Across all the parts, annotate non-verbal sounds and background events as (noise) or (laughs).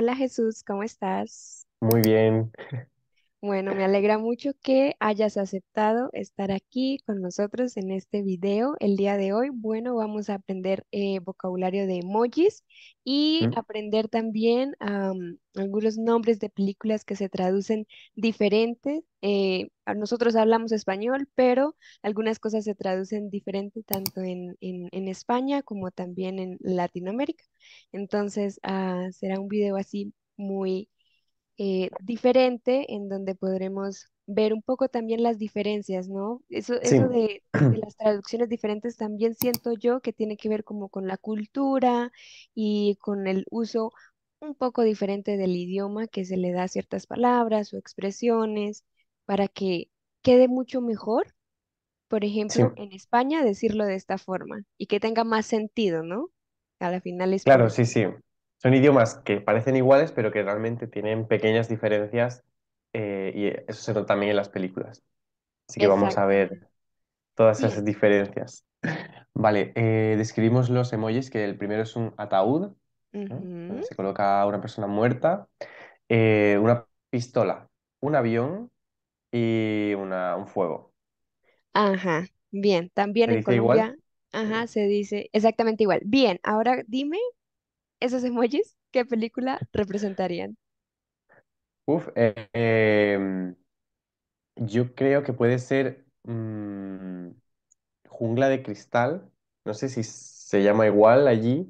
Hola Jesús, ¿cómo estás? Muy bien. Bueno, me alegra mucho que hayas aceptado estar aquí con nosotros en este video. El día de hoy, bueno, vamos a aprender eh, vocabulario de emojis y aprender también algunos nombres de películas que se traducen diferentes. Eh, nosotros hablamos español, pero algunas cosas se traducen diferente tanto en, España como también en Latinoamérica. Entonces, ah, será un video así muy eh, diferente en donde podremos ver un poco también las diferencias, ¿no? Eso, de, (clears throat) las traducciones diferentes también siento yo que tiene que ver como con la cultura y con el uso un poco diferente del idioma que se le da a ciertas palabras o expresiones para que quede mucho mejor, por ejemplo, en España decirlo de esta forma y que tenga más sentido, ¿no? A la final es... Claro, sí, sí son idiomas que parecen iguales, pero que realmente tienen pequeñas diferencias eh, y eso se nota también en las películas. Así que vamos a ver todas esas (laughs) diferencias. Vale, eh, describimos los emojis, que el primero es un ataúd, ¿eh? se coloca una persona muerta, una pistola, un avión y una, un fuego. Ajá, bien, también en Colombia, ajá, se dice exactamente igual. Bien, ahora dime esos emojis, ¿qué película representarían? Uf, eh, em, yo creo que puede ser mm, Jungla de Cristal. No sé si se llama igual allí.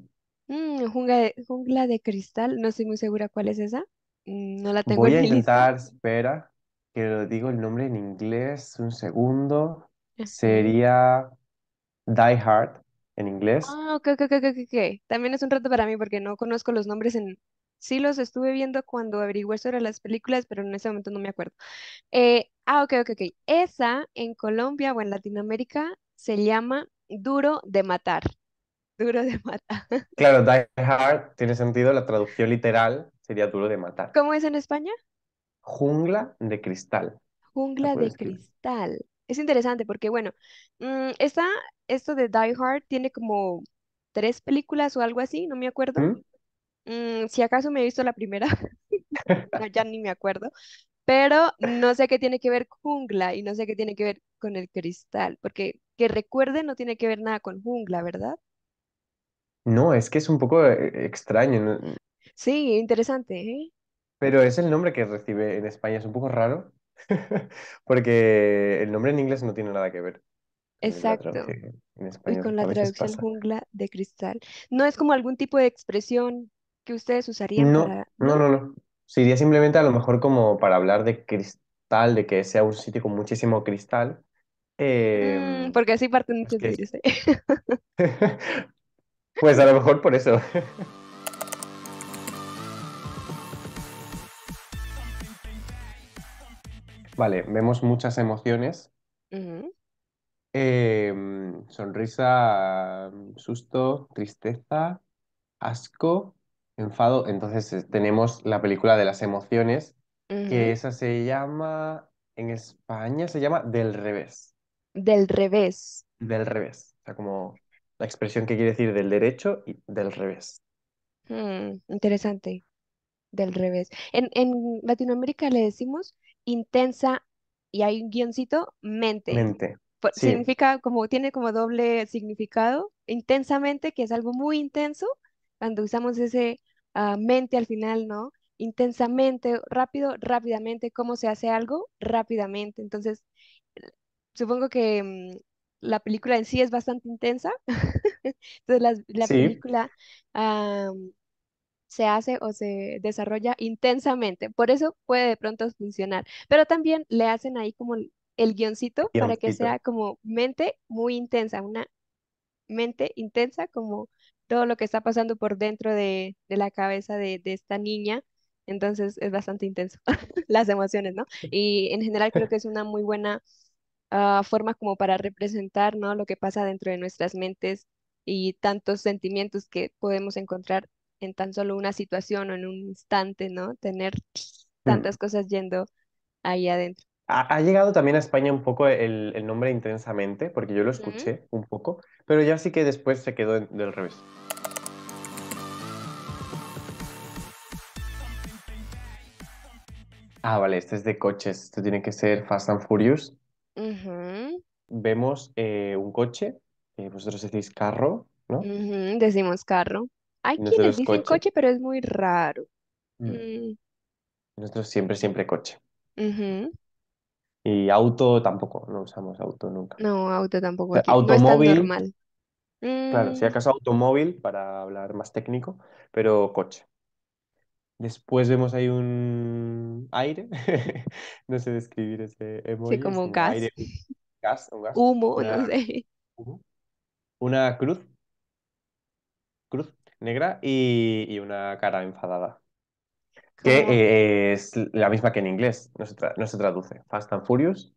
Mm, jungla, de, Cristal, no estoy muy segura cuál es esa. Mm, no la tengo Voy a intentar, espera, que lo digo el nombre en inglés, un segundo. Sería Die Hard en inglés. Ah, ok, ok, ok, ok, También es un rato para mí porque no conozco los nombres en... Sí los estuve viendo cuando averigué sobre las películas, pero en ese momento no me acuerdo. Eh, ah, ok, ok, ok. Esa en Colombia o en Latinoamérica se llama Duro de Matar. Duro de matar. (laughs) Claro, Die Hard tiene sentido, la traducción literal sería duro de matar. ¿Cómo es en España? Jungla de cristal. Jungla de cristal. Es interesante porque, bueno, mm, esta esto de Die Hard tiene como tres películas o algo así, no me acuerdo. ¿Mm? Mm, si acaso me he visto la primera, (laughs) ya (laughs) ni me acuerdo, pero no sé qué tiene que ver jungla y no sé qué tiene que ver con el cristal, porque que recuerde no tiene que ver nada con jungla, ¿verdad? No, es que es un poco eh, extraño, mm. Sí, interesante, ¿eh? Pero es el nombre que recibe en España, es un poco raro, (laughs) porque el nombre en inglés no tiene nada que ver. Exacto. y con la traducción jungla de cristal. ¿No es como algún tipo de expresión que ustedes usarían no, para... No, no, no. Sería simplemente a lo mejor como para hablar de cristal, de que sea un sitio con muchísimo cristal. Mm, em, porque así parten muchos que... ¿eh? (laughs) pues a lo mejor por eso. (laughs) vale, vemos muchas emociones. Em, sonrisa, mm, susto, tristeza, asco, enfado. Entonces eh, tenemos la película de las emociones, que esa se llama, en España se llama Del revés. Del revés. Del revés. O sea, como la expresión que quiere decir del derecho y del revés. Hmm, interesante. Del revés. En, en Latinoamérica le decimos intensa y hay un guioncito mente. Mente. Pues, significa como, tiene como doble significado, intensamente, que es algo muy intenso, cuando usamos ese ah, mente al final, ¿no? Intensamente, rápido, rápidamente, cómo se hace algo rápidamente. Entonces, supongo que mm, la película en sí es bastante intensa. (laughs) Entonces, la, película ah, se hace o se desarrolla intensamente. Por eso puede de pronto funcionar. Pero también le hacen ahí como el guioncito, para que sea como mente muy intensa, una mente intensa como todo lo que está pasando por dentro de, la cabeza de, esta niña. Entonces es bastante intenso (laughs) las emociones, ¿no? Y en general creo que es una muy buena ah, forma como para representar, ¿no? Lo que pasa dentro de nuestras mentes y tantos sentimientos que podemos encontrar en tan solo una situación o en un instante, ¿no? Tener mm. tantas cosas yendo ahí adentro. Ha, llegado también a España un poco el, nombre intensamente, porque yo lo escuché un poco, pero ya sí que después se quedó del revés. Ah, vale, este es de coches, esto tiene que ser Fast and Furious. Vemos eh, un coche, vosotros decís carro, ¿no? decimos carro. Hay quienes dicen coche? pero es muy raro. Mm. Mm. Nosotros siempre, siempre coche. Uh y auto tampoco, no usamos auto nunca. No, auto tampoco eh, Automóvil, normal. claro, si mm. acaso automóvil para hablar más técnico, pero coche. Después vemos ahí un aire, (laughs) no sé describir ese sí, como gas, gas, humo, no sé. una cruz, cruz negra y una cara enfadada que eh, es la misma que en inglés, no se, traduce. Fast and Furious.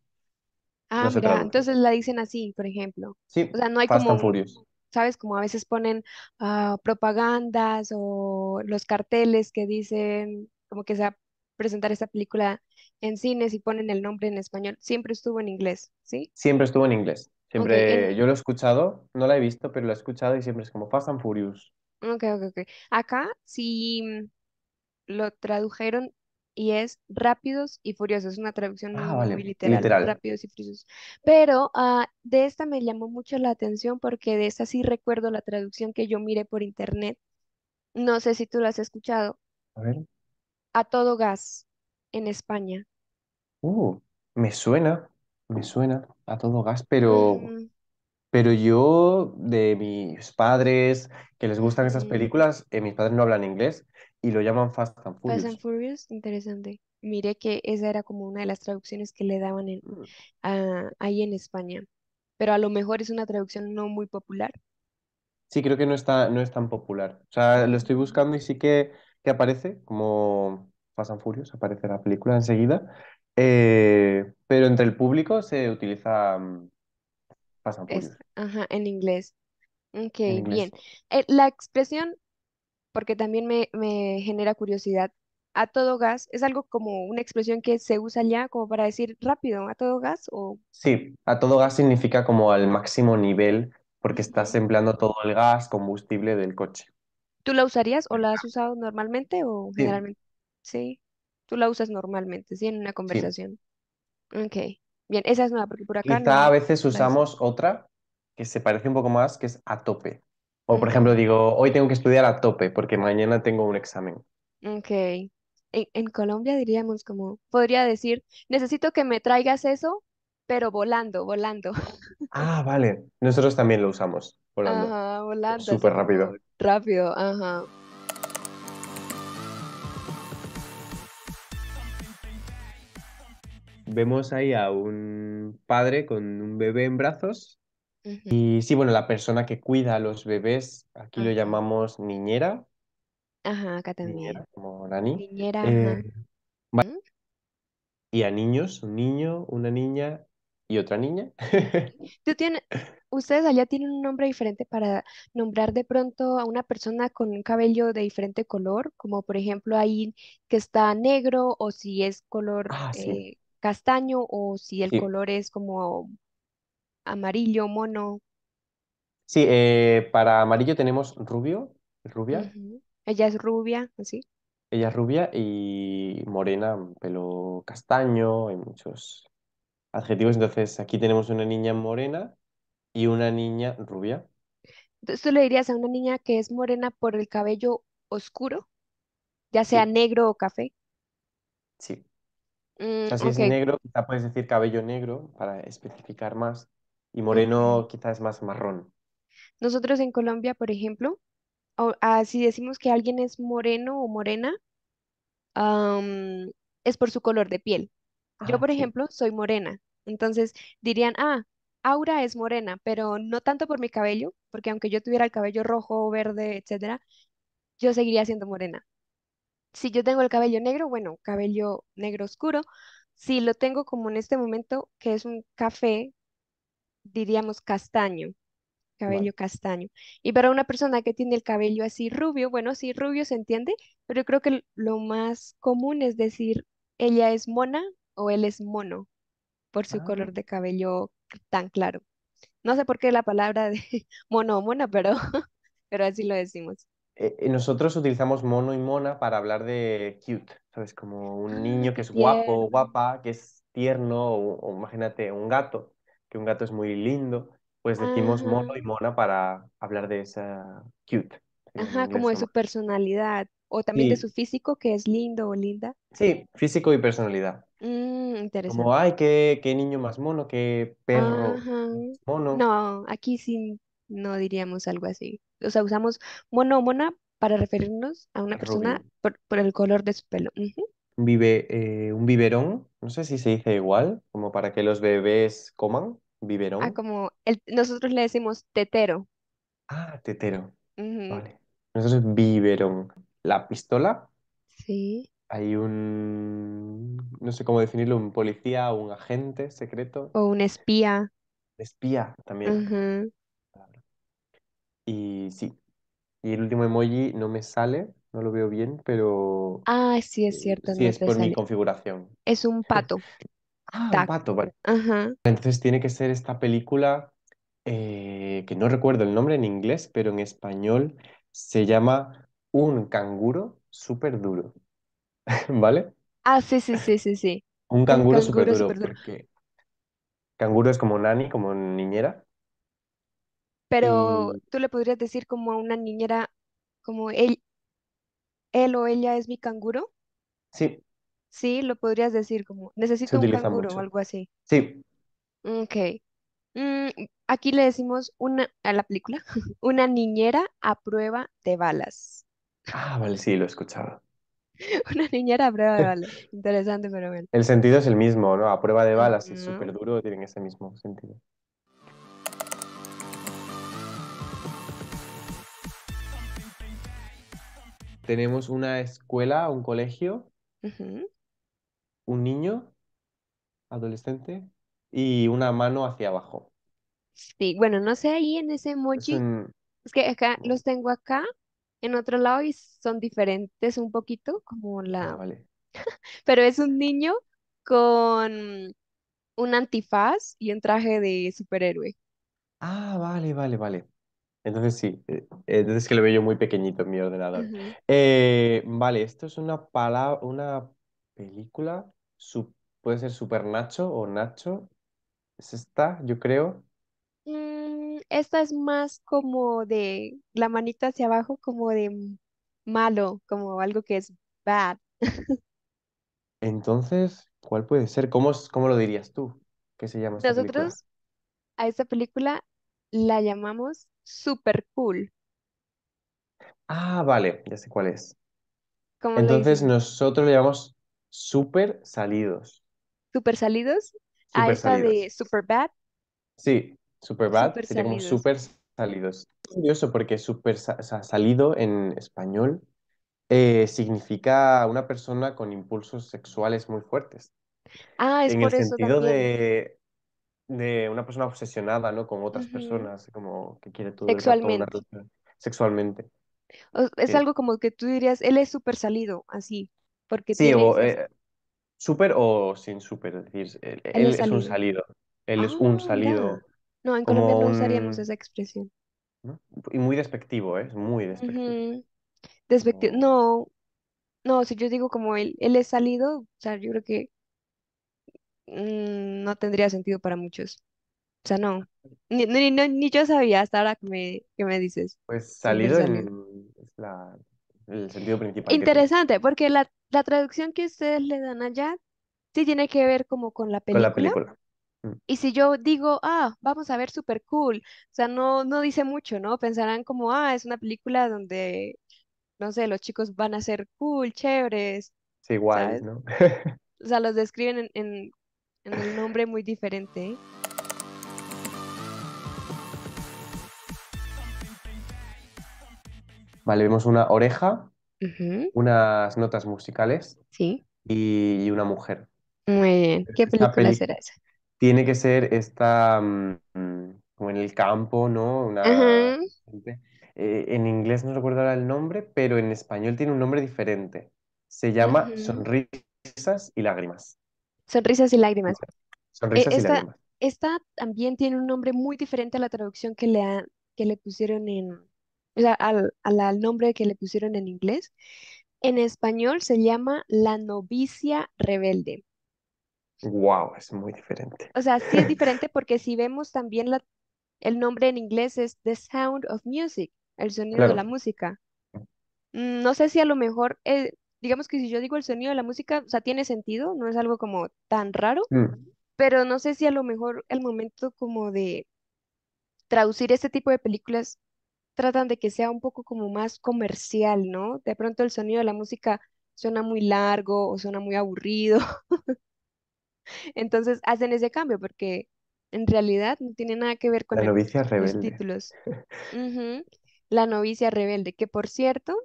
Ah, mira, entonces la dicen así, por ejemplo. Sí, o sea, no hay Fast and Furious. ¿sabes? Como a veces ponen ah, propagandas o los carteles que dicen como que se va a presentar esta película en cines y ponen el nombre en español. Siempre estuvo en inglés, ¿sí? Siempre estuvo en inglés. Siempre, yo lo he escuchado, no la he visto, pero lo he escuchado y siempre es como Fast and Furious. Ok, ok, ok. Acá, sí lo tradujeron y es Rápidos y Furiosos, es una traducción ah, muy, literal, Rápidos y Furiosos. Pero a ah, de esta me llamó mucho la atención porque de esta sí recuerdo la traducción que yo miré por internet. No sé si tú la has escuchado. A todo gas en España. Uh, me suena, me suena a todo gas, pero mm. Pero yo, de mis padres, que les gustan esas películas, eh, mis padres no hablan inglés, y lo llaman Fast and Furious. Fast and Furious, interesante. Miré que esa era como una de las traducciones que le daban mm. ahí en España, pero a lo mejor es una traducción no muy popular. Sí, creo que no, está, no es tan popular. O sea, lo estoy buscando y sí que, que aparece, como Fast and Furious, aparece la película enseguida, eh, pero entre el público se utiliza mm, Fast and Furious. ajá, en inglés. Ok, bien. Eh, la expresión porque también me, genera curiosidad. A todo gas es algo como una expresión que se usa ya como para decir rápido, a todo gas o... Sí, a todo gas significa como al máximo nivel porque estás empleando todo el gas, combustible del coche. ¿Tú la usarías o la has usado normalmente o generalmente? Sí, tú la usas normalmente, ¿sí? En una conversación. Ok, bien, esa es nueva porque por acá no a veces usamos otra que se parece un poco más, que es a tope. O, por ejemplo, digo, hoy tengo que estudiar a tope porque mañana tengo un examen. Ok. En, Colombia diríamos como, podría decir, necesito que me traigas eso, pero volando, volando. (laughs) Ah, vale. Nosotros también lo usamos, volando. Ajá, volando. Súper rápido. Rápido, ajá. Vemos ahí a un padre con un bebé en brazos y sí, bueno, la persona que cuida a los bebés, aquí lo llamamos niñera. Ajá, acá también. Niñera, como Niñera, eh, Y a niños, un niño, una niña y otra niña. (laughs) ¿Tú ustedes allá tienen un nombre diferente para nombrar de pronto a una persona con un cabello de diferente color, como por ejemplo ahí que está negro o si es color ah, eh, castaño o si el color es como amarillo, mono. Sí, eh, para amarillo tenemos rubio, rubia. Ella es rubia, así. Ella es rubia y morena, pelo castaño, hay muchos adjetivos. Entonces, aquí tenemos una niña morena y una niña rubia. Entonces tú le dirías a una niña que es morena por el cabello oscuro, ya sea negro o café. sí. Mm, así es negro, quizá puedes decir cabello negro para especificar más y moreno quizás es más marrón. Nosotros en Colombia, por ejemplo, o, así ah, si decimos que alguien es moreno o morena, es por su color de piel. Yo, ah, por ejemplo, soy morena, entonces dirían, ah, Aura es morena, pero no tanto por mi cabello, porque aunque yo tuviera el cabello rojo, verde, etcétera, yo seguiría siendo morena. Si yo tengo el cabello negro, bueno, cabello negro oscuro. Si lo tengo como en este momento, que es un café diríamos castaño, cabello castaño. Y para una persona que tiene el cabello así rubio, bueno, sí, rubio se entiende, pero yo creo que lo más común es decir, ella es mona o él es mono por su ah. color de cabello tan claro. No sé por qué la palabra de (laughs) mono o mona, pero, (laughs) pero así lo decimos. Eh, eh, nosotros utilizamos mono y mona para hablar de cute, ¿sabes? Como un ah, niño que es guapo, o guapa, que es tierno, o imagínate, un gato que un gato es muy lindo, pues decimos ah. mono y mona para hablar de esa cute. Ajá, como de su personalidad o también de su físico, que es lindo o linda. Sí, físico y personalidad. Mm, interesante. Como, ay, qué, qué niño más mono, qué perro Ajá. mono. No, aquí sí no diríamos algo así. O sea, usamos mono mona para referirnos a una persona por, el color de su pelo. Vive, eh, un biberón, no sé si se dice igual, como para que los bebés coman. Ah, como nosotros le decimos tetero. Ah, tetero. Vale. Nosotros biberón. La pistola, Sí. hay un, no sé cómo definirlo, un policía, o un agente secreto, O un espía. espía también. Y sí. Y el último emoji no me sale, no lo veo bien, pero Ah, sí, es eh, cierto, sí es por mi configuración. Es un pato. (laughs) Ah, un pato, vale. Entonces tiene que ser esta película eh, que no recuerdo el nombre en inglés, pero en español se llama Un canguro súper duro. (laughs) ¿Vale? Ah, sí, sí, sí, sí, sí. Un canguro súper duro, canguro es como nani, como niñera. Pero tú le podrías decir como a una niñera, como él, él o ella es mi canguro. sí, Sí, lo podrías decir como, necesito un utiliza o algo así. Sí, Ok. Mm, aquí le decimos una, a la película, (laughs) una niñera a prueba de balas. ah, vale, sí, lo he escuchado. (laughs) Una niñera a prueba de (laughs) balas. Interesante, pero bueno. El sentido es el mismo, ¿no? A prueba de balas es súper duro, tienen ese mismo sentido. Tenemos una escuela, un colegio un niño adolescente y una mano hacia abajo. Sí, bueno, no sé ahí en ese emoji. Es, que acá los tengo acá, en otro lado y son diferentes un poquito, como ah, la... vale. (laughs) Pero es un niño con un antifaz y un traje de superhéroe. Ah, vale, vale, vale. Entonces sí, eh, entonces que lo veo yo muy pequeñito en mi ordenador. Eh, vale, esto es una palabra, una película, su, puede ser Super Nacho o Nacho. Es esta, yo creo. Mm, esta es más como de la manita hacia abajo, como de malo, como algo que es bad. (laughs) Entonces, ¿cuál puede ser? ¿Cómo, cómo lo dirías tú? ¿Qué se llama esta Nosotros a esta película la llamamos Super Cool, Ah, vale, ya sé cuál es. Entonces, nosotros le llamamos Super salidos. ¿Super salidos? ¿A esta de Super Bad? Sí, Super Bad super salidos. Es curioso porque super salido en español eh, significa una persona con impulsos sexuales muy fuertes. Ah, es en por el eso sentido de de una persona obsesionada, ¿no? Con otras personas, como que quiere todo sexualmente. sexualmente. es algo como que tú dirías, él es súper salido, así porque Sí, o eh, súper o sin súper, es decir, e, e, él, es un salido. él es un ah, salido, No, en Colombia no usaríamos esa expresión. Y muy despectivo, ¿eh? Es muy despectivo. Despectivo. No, no, si yo digo como él, él es salido, o sea, yo creo que mm, no tendría sentido para muchos. O sea, no. Ni, ni, yo sabía hasta ahora que me, que me dices. Pues salido es la el sentido principal. Interesante, porque la, la, traducción que ustedes le dan allá sí tiene que ver como con la película. Mm. Y si yo digo, ah, vamos a ver super cool, o sea, no, no dice mucho, ¿no? Pensarán como, ah, es una película donde, no sé, los chicos van a ser cool, chéveres. Sí, igual, ¿no? o sea, los describen en, en, un nombre muy diferente. Vale, vemos una oreja, unas notas musicales Sí. y, una mujer. Muy bien. ¿Qué película será esa? tiene que ser esta, mm, como en el campo, ¿no? Una... Eh, en inglés no recuerdo ahora el nombre, pero en español tiene un nombre diferente. Se llama Sonrisas y Lágrimas. Sonrisas y eh, lágrimas. Esta, también tiene un nombre muy diferente a la traducción que le, que le pusieron en, o sea, al, nombre que le pusieron en inglés. En español se llama La novicia rebelde. Wow, es muy diferente. O sea, sí es diferente (laughs) porque si vemos también la, el nombre en inglés es The Sound of Music, el sonido de la música. Mm, no sé si a lo mejor, eh, digamos que si yo digo el sonido de la música, o sea, tiene sentido, no es algo como tan raro, mm. pero no sé si a lo mejor el momento como de traducir este tipo de películas tratan de que sea un poco como más comercial, ¿no? De pronto el sonido de la música suena muy largo o suena muy aburrido. (laughs) Entonces hacen ese cambio porque en realidad no tiene nada que ver con La novicia los rebelde. (laughs) La novicia rebelde, que por cierto,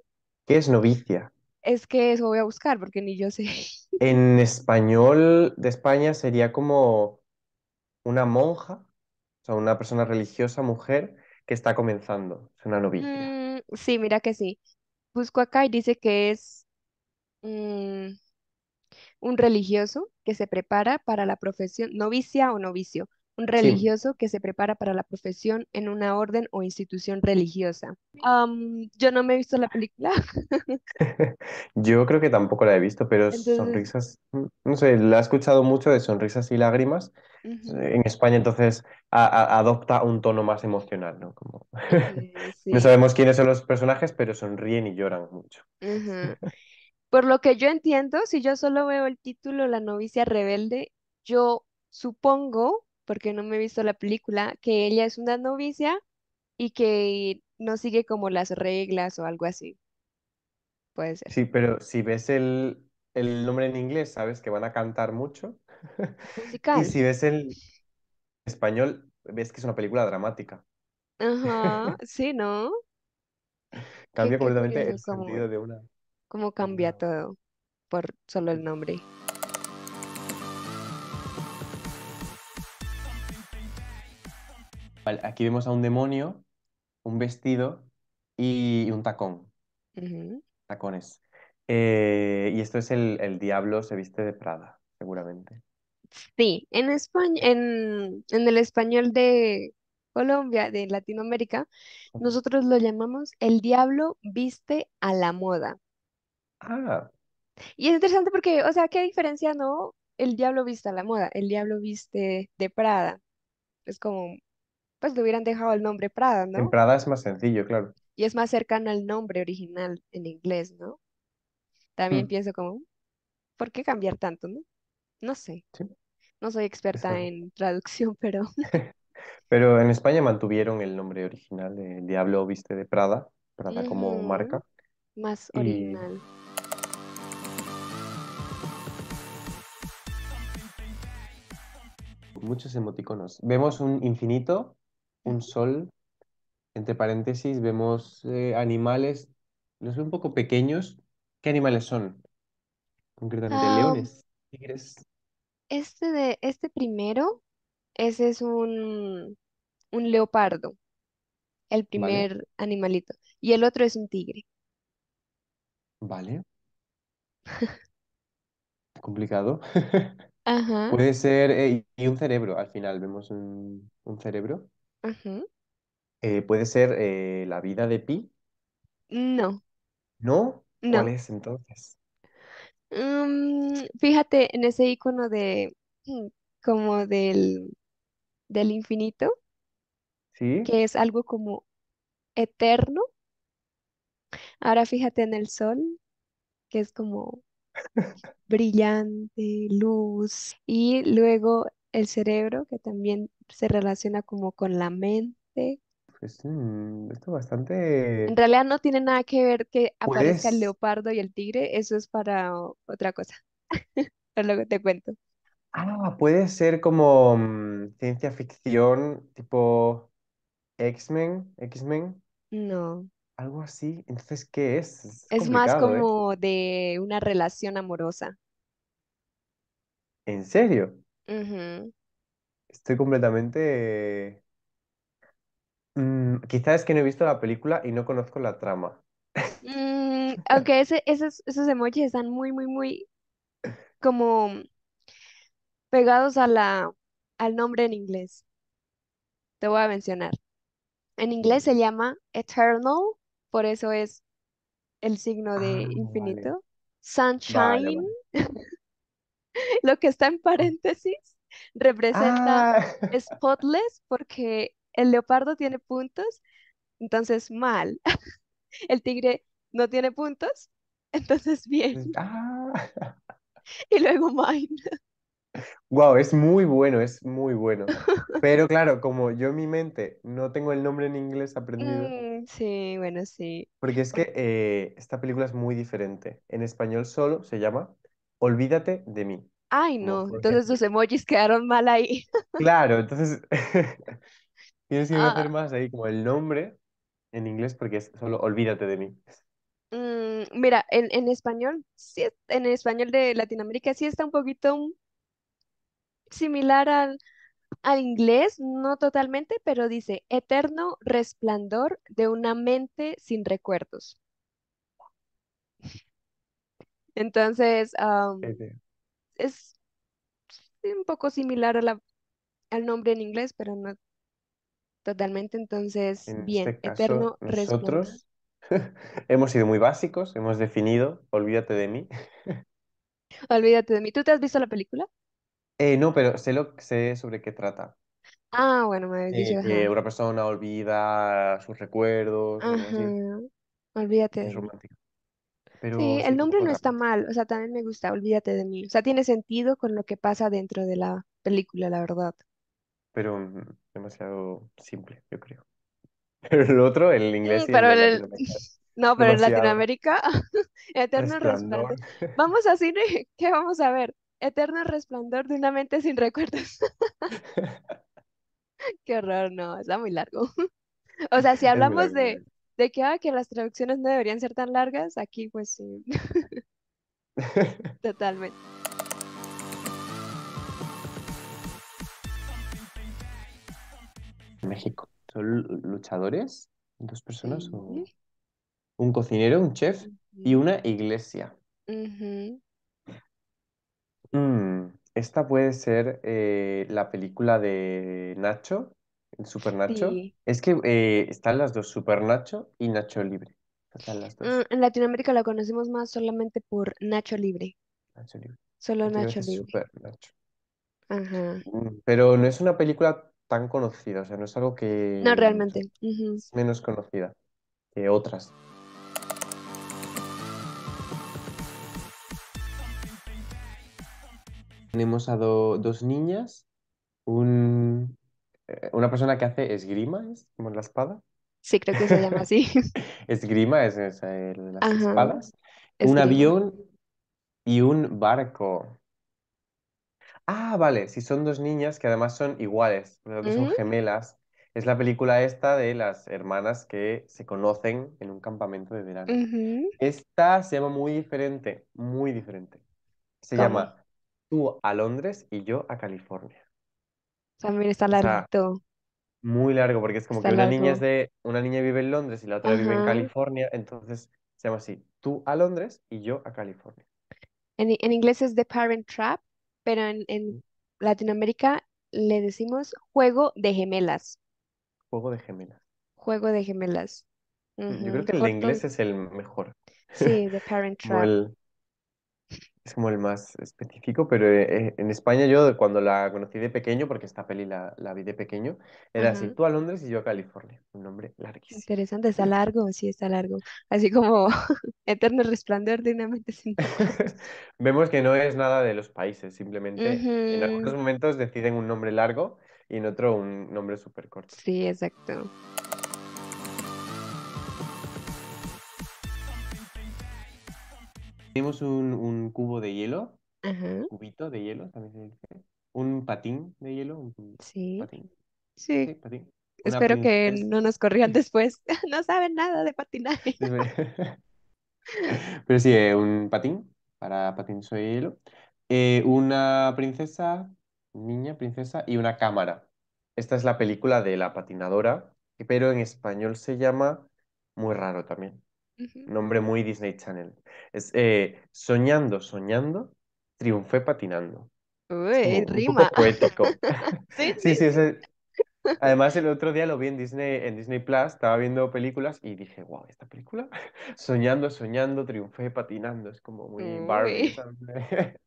¿Qué es novicia? es que eso voy a buscar porque ni yo sé. (laughs) En español de España sería como una monja, o sea, una persona religiosa, mujer, que está comenzando, es una novicia. Mm, sí, mira que sí. Busco acá y dice que es mm, un religioso que se prepara para la profesión, novicia o novicio, un religioso que se prepara para la profesión en una orden o institución religiosa. yo no me he visto la película. (laughs) (laughs) yo creo que tampoco la he visto, pero sonrisas, mm, no sé, la he escuchado mucho de sonrisas y lágrimas. En España entonces adopta un tono más emocional, ¿no? (laughs) no sabemos quiénes son los personajes, pero sonríen y lloran mucho. Por lo que yo entiendo, si yo solo veo el título La novicia rebelde, yo supongo porque no me he visto la película, que ella es una novicia y que no sigue como las reglas o algo así. Puede ser. Sí, pero si ves el, el nombre en inglés, sabes que van a cantar mucho. (laughs) Y si ves el español, ves que es una película dramática. Ajá, (laughs) sí, ¿no? Cambia completamente el sentido de una. Como cambia todo por solo el nombre. aquí vemos a un demonio, un vestido y un tacón. Tacones. Eh, y esto es el, diablo se viste de Prada, seguramente. Sí, en España, en, en el español de Colombia, de Latinoamérica, nosotros lo llamamos el diablo viste a la moda. Ah. Y es interesante porque, o sea, ¿qué diferencia no? El diablo viste a la moda, el diablo viste de Prada. Es como pues le hubieran dejado el nombre Prada, ¿no? En Prada es más sencillo, claro. Y es más cercano al nombre original en inglés, ¿no? También mm. pienso como, ¿por qué cambiar tanto, no? No sé. No soy experta en traducción, (laughs) pero... (laughs) pero en España mantuvieron el nombre original de Diablo Viste de Prada, Prada como marca. Más original. Muchos emoticonos. Vemos un infinito un sol, entre paréntesis, vemos eh, animales, los son un poco pequeños. ¿Qué animales son? Concretamente, ah, leones, tigres. este de este primero, ese es un, un leopardo, el primer animalito. Y el otro es un tigre. vale, (laughs) complicado. (laughs) Puede ser, eh, y un cerebro, al final, vemos un cerebro. Eh, puede ser eh, la vida de Pi. No, ¿No? ¿Cuál es entonces? Mm, fíjate en ese icono de (clears throat) como del, del infinito, ¿Sí? que es algo como eterno. Ahora fíjate en el sol, que es como (laughs) brillante, luz, y luego el cerebro, que también se relaciona como con la mente. Pues, esto mm, esto bastante... En realidad no tiene nada que ver que aparezca el leopardo y el tigre, eso es para otra cosa. (laughs) Pero luego te cuento. Ah, puede ser como mm, ciencia ficción, tipo X-Men, X-Men. No. Algo así. Entonces, ¿qué es? Es, más ¿eh? como de una relación amorosa. ¿En serio? Estoy completamente... Mm, quizás es que no he visto la película y no conozco la trama. Mm, aunque ese, esos, esos emojis están muy, muy, muy como pegados a la, al nombre en inglés. Te voy a mencionar. En inglés se llama Eternal, por eso es el signo de ah, infinito. Sunshine, (laughs) (laughs) Lo que está en paréntesis representa ah. spotless porque el leopardo tiene puntos, entonces mal. (laughs) El tigre no tiene puntos, (laughs) entonces bien. Ah. Y luego mine. Wow, es muy bueno, es muy bueno. Pero claro, como yo en mi mente no tengo el nombre en inglés aprendido. Mm, sí, bueno, sí. Porque es que eh, esta película es muy diferente. En español solo se llama olvídate de mí. Ay, no, entonces tus emojis quedaron mal ahí. Claro, entonces (laughs) tienes que ah. hacer más ahí como el nombre en inglés porque es solo olvídate de mí. Mm, mira, en, español, sí, en español de Latinoamérica sí está un poquito similar al, al inglés, no totalmente, pero dice eterno resplandor de una mente sin recuerdos. Entonces, es un poco similar a la, al nombre en inglés, pero no totalmente. Entonces, bien, este caso, Nosotros (laughs) hemos sido muy básicos, hemos definido, olvídate de mí. (laughs) olvídate de mí. ¿Tú te has visto la película? Eh, no, pero sé, lo, sé sobre qué trata. Ah, bueno, me habéis dicho. Eh, una persona olvida sus recuerdos. Olvídate. Es romántico sí, el nombre no está mal, o sea, también me gusta, olvídate de mí. O sea, tiene sentido con lo que pasa dentro de la película, la verdad. Pero mm, demasiado simple, yo creo. (laughs) Pero el otro, el inglés. (laughs) No, pero en Latinoamérica, (laughs) eterno resplandor. Vamos a cine, ¿qué vamos a ver? Eterno resplandor de una mente sin recuerdos. Qué horror, no, está muy largo. O sea, si hablamos de, de que, ah, que las traducciones no deberían ser tan largas, aquí pues sí. (laughs) (laughs) Totalmente. México. ¿Son luchadores? ¿Dos personas? Un cocinero, un chef y una iglesia. Mm, esta puede ser eh, la película de Nacho, el Super Nacho. Es que eh, están las dos, Super Nacho y Nacho Libre. Están las dos. Mm, en Latinoamérica la conocemos más solamente por Nacho Libre. Nacho Libre. Solo Nacho Libre. Super Nacho. Ajá. Mm, pero no es una película tan conocida, o sea, no es algo que No, realmente. menos conocida que otras. Tenemos a dos niñas, un, eh, una persona que hace esgrima, ¿es como la espada? Sí, creo que se llama así. (laughs) esgrima es, es eh, las espadas. Un avión y un barco. Ah, vale, si son dos niñas que además son iguales, que son mm. gemelas. Es la película esta de las hermanas que se conocen en un campamento de verano. Esta se llama muy diferente, muy diferente. Se llama Tú a Londres y yo a California. También está largo muy largo, porque es como que una niña de, una niña vive en Londres y la otra vive en California, entonces se llama así, tú a Londres y yo a California. En, inglés es The Parent Trap, pero en, mm. Latinoamérica le decimos juego de gemelas. Juego de gemelas. Juego de gemelas. Yo creo que el inglés es el mejor, Sí, (laughs) The Parent Trap es como el más específico, pero eh, en España yo cuando la conocí de pequeño, porque esta peli la, vi de pequeño, era así, tú a Londres y yo a California, un nombre larguísimo. Interesante, está (laughs) largo, sí, está largo, así como (laughs) Eterno Resplandor de una mente sin... (laughs) Vemos que no es nada de los países, simplemente en algunos momentos deciden un nombre largo y en otro un nombre súper corto. Sí, exacto. Tenemos un, cubo de hielo, un cubito de hielo, también Un patín de hielo, sí. patín. Sí. patín. Espero que no nos corrían (laughs) después. (laughs) no saben nada de patinaje. (laughs) Pero sí, eh, un patín para patín de hielo. Eh, una princesa, niña, princesa y una cámara. Esta es la película de la patinadora, pero en español se llama muy raro también. Nombre muy Disney Channel. Es eh, Soñando, soñando, triunfé patinando. Uy, rima. poético. (laughs) sí, sí, sí. Además, el otro día lo vi en Disney, en Disney Plus, estaba viendo películas y dije, wow, esta película, (laughs) soñando, soñando, triunfé patinando, es como muy Barbie. (laughs)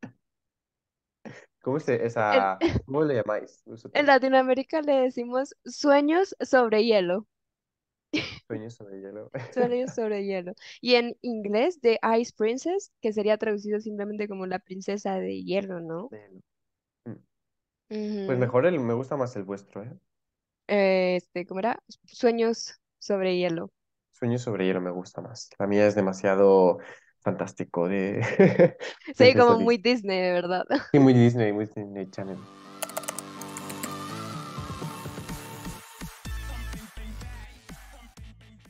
¿Cómo, es e, esa, ¿Cómo le llamáis? En Latinoamérica le decimos sueños sobre hielo. Sueños sobre hielo. (laughs) Sueños sobre hielo. Y en inglés, The Ice Princess, que sería traducido simplemente como la princesa de hielo, ¿no? Mm. Pues mejor el, me gusta más el vuestro, ¿eh? este, ¿cómo era? Sueños sobre hielo. Sueños sobre hielo me gusta más. La mía es demasiado fantástico de... (laughs) sí, como muy Disney, de verdad. Sí, muy Disney, muy Disney Channel.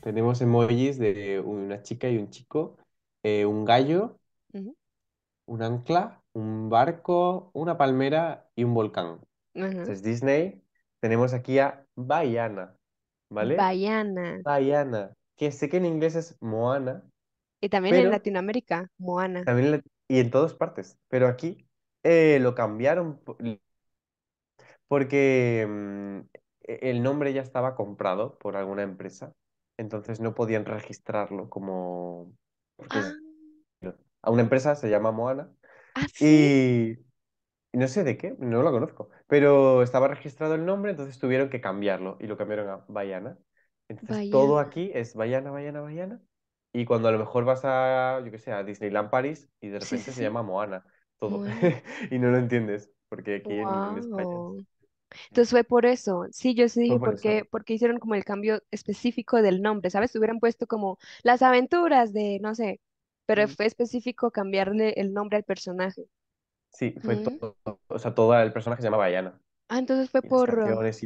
Tenemos emojis de una chica y un chico, eh, un gallo, un ancla, un barco, una palmera y un volcán. Entonces, Disney, tenemos aquí a Baiana, ¿vale? Bayana. Bayana, que sé que en inglés es Moana. Y también en Latinoamérica, Moana. y en todas partes, pero aquí eh, lo cambiaron porque mm, e-, el nombre ya estaba comprado por alguna empresa entonces no podían registrarlo como... Ah. A una empresa se llama Moana ah, y no sé de qué, no lo conozco, pero estaba registrado el nombre, entonces tuvieron que cambiarlo y lo cambiaron a Bayana. Entonces todo aquí es Bayana, Bayana, Bayana. Y cuando a lo mejor vas a, yo qué sé, a Disneyland París y de repente se llama Moana, todo. (laughs) y no lo entiendes, porque aquí en España entonces fue por eso, sí, yo sí dije, por porque, porque hicieron como el cambio específico del nombre, ¿sabes? Hubieran puesto como las aventuras de, no sé, pero fue específico cambiarle el nombre al personaje. Sí, fue todo, o sea, todo el personaje se llamaba Ayana. Ah, entonces fue por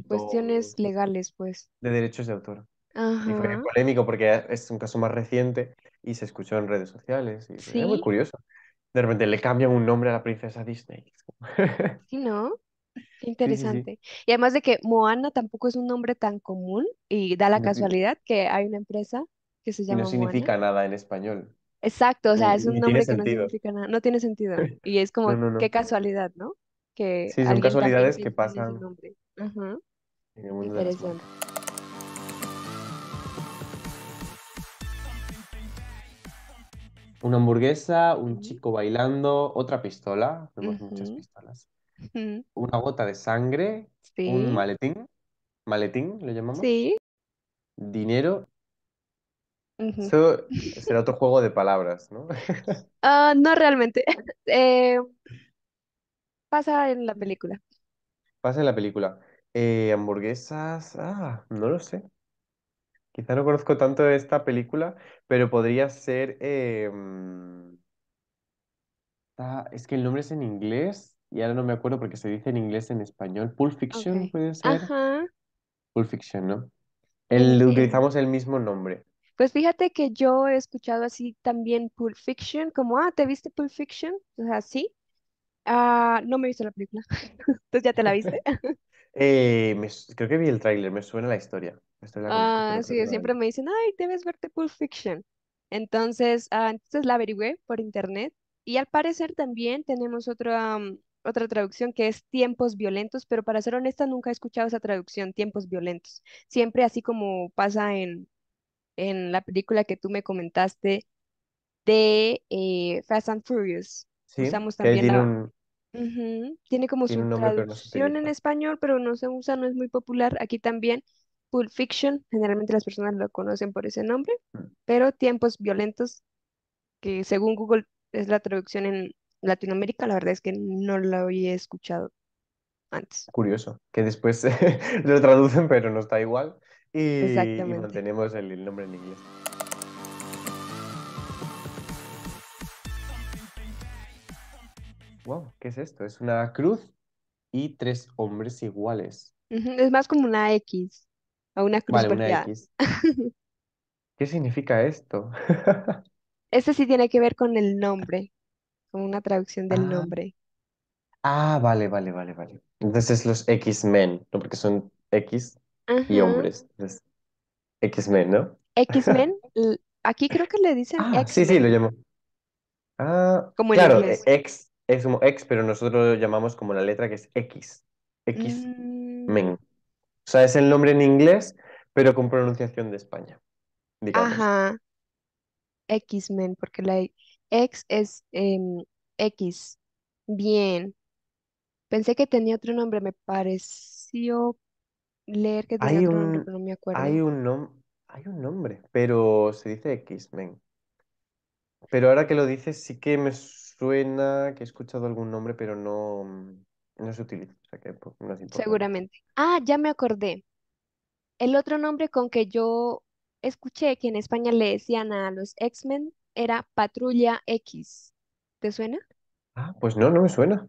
cuestiones legales, pues. De derechos de autor. Y fue polémico porque es un caso más reciente y se escuchó en redes sociales. Y ¿Sí? muy curioso. De repente le cambian un nombre a la princesa Disney. Sí, ¿no? interesante. Y además de que Moana tampoco es un nombre tan común y da la casualidad que hay una empresa que se llama no significa nada en español. Exacto, o sea, es un nombre que no significa nada, no tiene sentido. (laughs) Y es como, qué casualidad, ¿no? Que sí, son casualidades que pasan. Interesante. Una hamburguesa, un chico bailando, otra pistola. Vemos muchas pistolas. Una gota de sangre, un maletín, maletín lo llamamos, dinero. Eso será otro juego de palabras, ¿no? (laughs) Ah, no realmente. (laughs) Eh, pasa en la película. Pasa en la película. Eh, hamburguesas, ah, no lo sé. Quizá no conozco tanto de esta película, pero podría ser... Em, ah, es que el nombre es en inglés y ahora no me acuerdo porque se dice en inglés en español. Pulp Fiction puede ser. Ajá. Fiction, ¿no? El, utilizamos el mismo nombre. Pues fíjate que yo he escuchado así también Pulp Fiction, como, ah, ¿te viste Pulp Fiction? O sea, sí. Ah, no me viste la película. Entonces (laughs) ya te la viste? (laughs) Eh, creo que vi el tráiler, me suena la historia. ah, sí, siempre me dicen, ay, debes verte Pulp Fiction. Entonces, ah, entonces la averigüé por internet y al parecer también tenemos otro, mm, otra traducción que es tiempos violentos, pero para ser honesta nunca he escuchado esa traducción, tiempos violentos. Siempre así como pasa en, en la película que tú me comentaste de eh, Fast and Furious. Usamos también tiene, como su traducción en español, pero no se usa, no es muy popular. Aquí también Pulp Fiction, generalmente las personas lo conocen por ese nombre, mm. pero Tiempos Violentos, que según Google es la traducción en, Latinoamérica, la verdad es que no lo había escuchado antes. Curioso, que después (laughs) lo traducen, pero no está igual. Y, Exactamente. y mantenemos el, nombre en inglés. Wow, ¿qué es esto? Es una cruz y tres hombres iguales. Es más como una X, o una cruz Vale, una ¿Qué significa esto? (laughs) Este sí tiene que ver con el nombre como una traducción del ah. nombre. ah, vale, vale, vale, vale. Entonces los X-Men, ¿no? Porque son X y hombres. X-Men, ¿no? X-Men, (laughs) aquí creo que le dicen Ah, sí, sí, lo llamo. Ah, claro, X es como X, pero nosotros lo llamamos como la letra que es X. X-Men. Mm. O sea, es el nombre en inglés, pero con pronunciación de España, ajá, X-Men, porque la, X es X. Em, Bien. Pensé que tenía otro nombre, me pareció leer que tenía otro nombre, no me hay un, hay un nombre, pero se dice X-Men. Pero ahora que lo dices, sí que me suena que he escuchado algún nombre, pero no, mm, no se utiliza, pues, Seguramente. Ah, ya me acordé. El otro nombre con que yo escuché que en España le decían a los X-Men era Patrulla X. ¿Te suena? Ah, pues no, no me suena.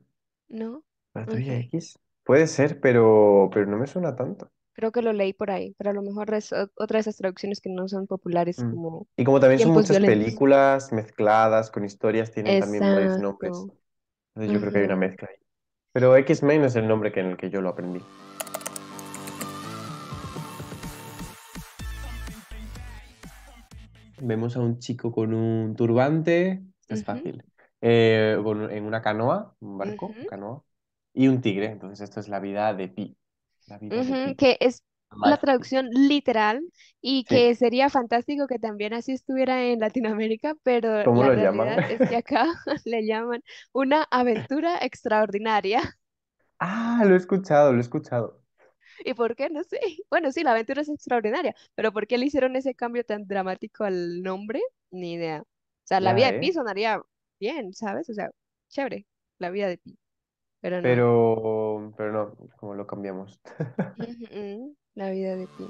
¿No? Patrulla X. Puede ser, pero, pero no me suena tanto. Creo que lo leí por ahí, pero a lo mejor es otra de esas traducciones que no son populares mm. como Y como también son muchas películas mezcladas con historias, tienen también varios nombres. Entonces yo creo que hay una mezcla ahí. Pero X-Men es el nombre que en el que yo lo aprendí. vemos a un chico con un turbante, es fácil, eh, en una canoa, un barco, canoa, y un tigre. Entonces esto es la vida de Pi. Que es la traducción literal y que sería fantástico que también así estuviera en Latinoamérica, pero ¿Cómo lo realidad llaman? es que (laughs) acá (laughs) le llaman una aventura extraordinaria. Ah, lo he escuchado, lo he escuchado. ¿Y por qué? No sé. (laughs) Bueno, sí, la aventura es extraordinaria, pero ¿por qué le hicieron ese cambio tan dramático al nombre? Ni idea. O sea, la vida de Pi ¿eh? sonaría bien, ¿sabes? O sea, chévere, la vida de Pi. Pero no. Pero, no, como lo cambiamos. (laughs) la vida de Pi.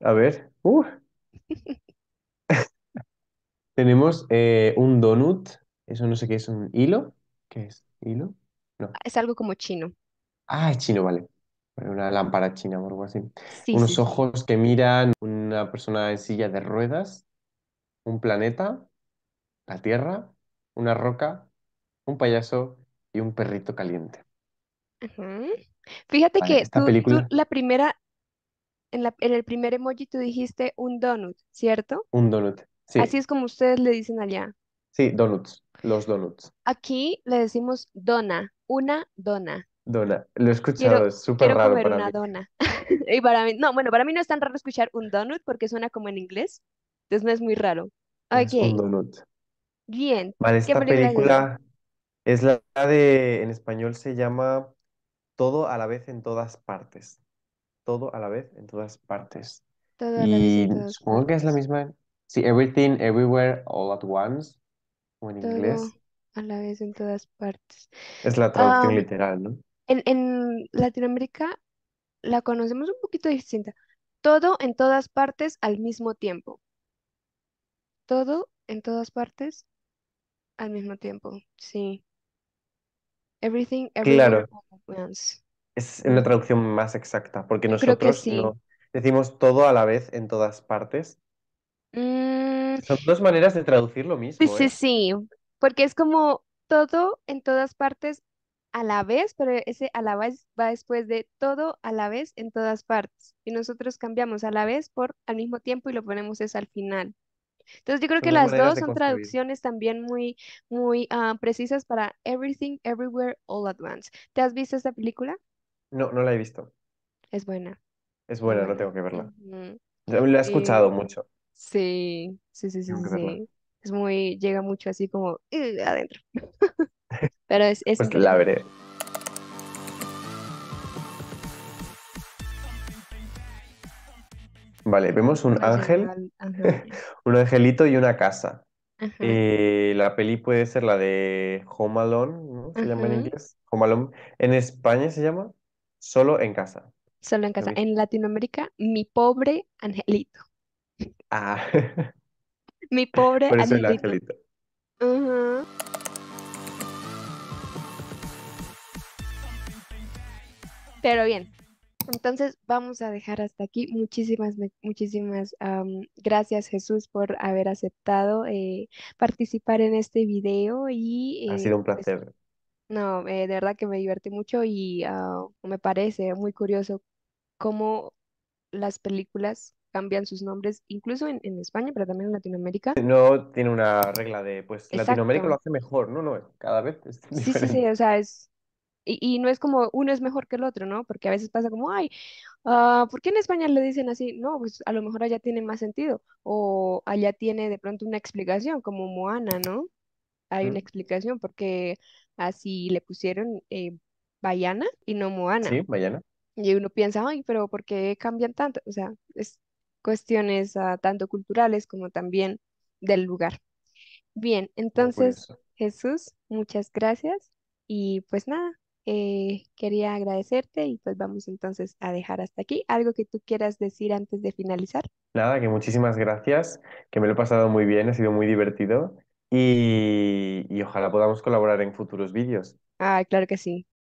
A ver, uh. (laughs) tenemos eh, un donut eso no sé qué es, un hilo. ¿Qué es? ¿Hilo? No. Ah, es algo como chino. Ah, es chino, vale. Una lámpara china o algo así. Unos ojos que miran, una persona en silla de ruedas, un planeta, la Tierra, una roca, un payaso y un perrito caliente. Fíjate que tú, la primera, en la, en el primer emoji tú dijiste un donut, ¿cierto? un donut. Sí, Así es como ustedes le dicen allá. Sí, donuts, los donuts. Aquí le decimos dona, una dona. Dona, lo he escuchado, es súper Quiero raro dona. (laughs) Y para mí, no, bueno, para mí no es tan raro escuchar un donut porque suena como en inglés. Entonces no es muy raro. Es un donut. bien. Vale, ¿Qué esta película es la de, en español se llama Todo a la vez en todas partes. Todo a la vez en todas partes. Todo a la vez Y supongo que es la misma. Sí, Everything, Everywhere, All at Once en inglés. a la vez en todas partes. Es la traducción literal, ¿no? en, Latinoamérica la conocemos un poquito distinta. Todo en todas partes al mismo tiempo. Todo en todas partes al mismo tiempo. Sí. Everything, everything Claro, es una traducción más exacta, porque nosotros decimos todo a la vez en todas partes. Mm, son dos maneras de traducir lo mismo. Sí, ¿eh? sí, porque es como todo en todas partes a la vez, pero ese a la vez va después de todo a la vez en todas partes. Y nosotros cambiamos a la vez por al mismo tiempo y lo ponemos es al final. Entonces yo creo que las dos son traducciones también muy, muy ah, precisas para Everything, Everywhere, All at Once. ¿Te has visto esta película? No, no la he visto. Es buena. Es buena, no tengo que verla. La he escuchado mucho. Sí, sí, sí, sí, Es muy, llega mucho así como uh, adentro. (laughs) Pero es, pues la Vale, vemos un (laughs) ángel, un angelito y una casa. Eh, la peli puede ser la de Home Alone, ¿no? Se llama en inglés. Home Alone. En España se llama Solo en casa. Solo en casa. En Latinoamérica, mi pobre angelito. Ah. Mi pobre angelito. Pero bien, entonces vamos a dejar hasta aquí. Muchísimas, muchísimas gracias Jesús por haber aceptado eh, participar en este video y... ha eh, sido un pues, placer. no, eh, de verdad que me divertí mucho y ah, me parece muy curioso cómo las películas cambian sus nombres, incluso en, España, pero también en Latinoamérica. No tiene una regla de, pues Latinoamérica lo hace mejor, ¿no? no cada vez (laughs) Sí, sí, sí, o sea, es... Y, y, no es como uno es mejor que el otro, ¿no? Porque a veces pasa como, ay, ah, ¿por qué en España le dicen así? No, pues a lo mejor allá tiene más sentido o allá tiene de pronto una explicación, como Moana, ¿no? Hay una mm. explicación porque así le pusieron eh, Bayana y no Moana. Sí, Bayana. Y uno piensa, ay, pero ¿por qué cambian tanto? O sea, es cuestiones ah, tanto culturales como también del lugar. Bien, entonces, Jesús, muchas gracias y pues nada, eh, quería agradecerte y pues vamos entonces a dejar hasta aquí. ¿Algo que tú quieras decir antes de finalizar? Nada, que muchísimas gracias, que me lo he pasado muy bien, ha sido muy divertido y, y ojalá podamos colaborar en futuros vídeos. Ah, claro que sí.